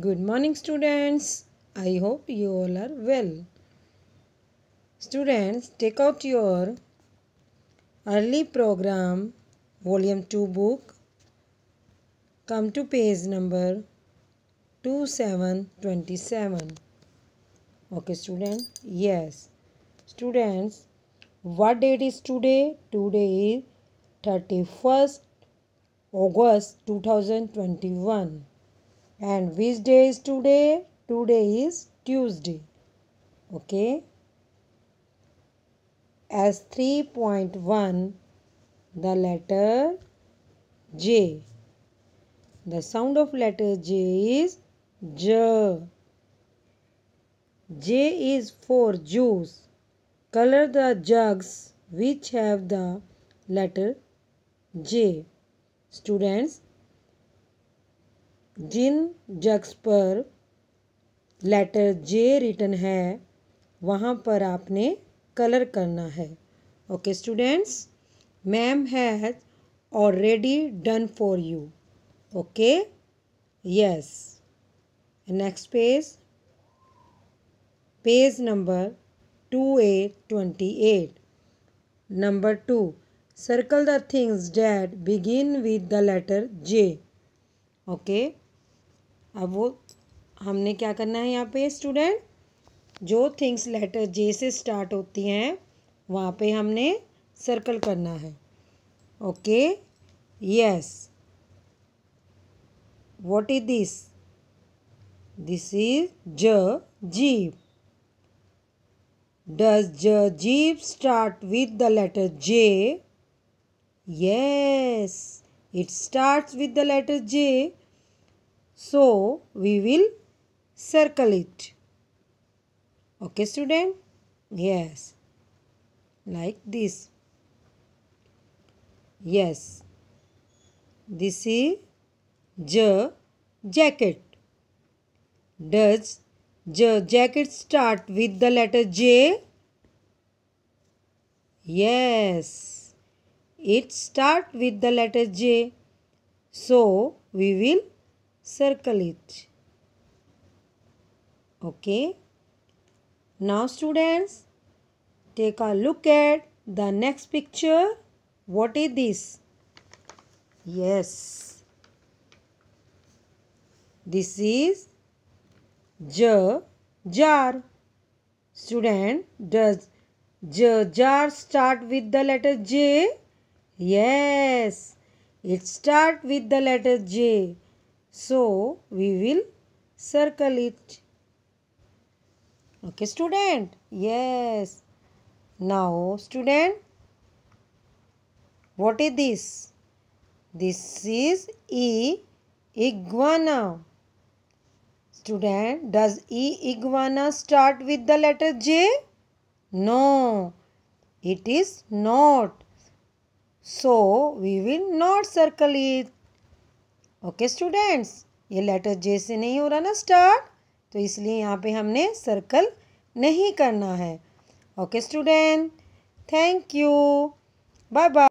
Good morning students. I hope you all are well. Students, take out your early program volume 2 book. Come to page number 2727. Okay students, yes. Students, what date is today? Today is 31st August 2021. And which day is today? Today is Tuesday. Okay. As 3.1, the letter J. The sound of letter J is J. J is for juice. Color the jugs which have the letter J. Students, जिन jugs पर letter J written है वहाँ पर आपने colour करना है okay students ma'am has already done for you okay yes next page page number two eight twenty eight number two circle the things that begin with the letter J Okay. अब वो हमने क्या करना है यहाँ पे स्टूडेंट जो things later J से स्टार्ट होती हैं वहाँ पे हमने सर्कल करना है okay yes what is this this is ज जीप डज ज jeep start with the letter J Yes, it starts with the letter J So, we will circle it. Okay student? Yes. Like this. Yes. This is J jacket. Does J jacket start with the letter J? Yes. It start with the letter J. So, we will circle it. Okay. Now students, take a look at the next picture. What is this? Yes. This is j jar. Student, does j jar start with the letter J? Yes. It start with the letter J. So, we will circle it. Okay, student. Yes. Now, student, what is this? This is E iguana. Student, does E iguana start with the letter J? No, it is not. So, we will not circle it. Okay students ये letter J से नहीं हो रहा ना start तो इसलिए यहाँ पे हमने सर्कल नहीं करना है okay student thank you bye bye